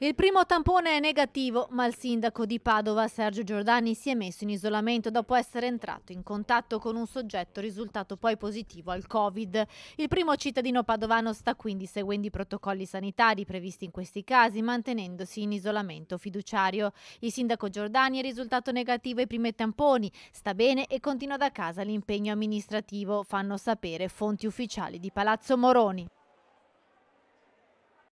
Il primo tampone è negativo, ma il sindaco di Padova, Sergio Giordani, si è messo in isolamento dopo essere entrato in contatto con un soggetto risultato poi positivo al Covid. Il primo cittadino padovano sta quindi seguendo i protocolli sanitari previsti in questi casi, mantenendosi in isolamento fiduciario. Il sindaco Giordani è risultato negativo ai primi tamponi, sta bene e continua da casa l'impegno amministrativo, fanno sapere fonti ufficiali di Palazzo Moroni.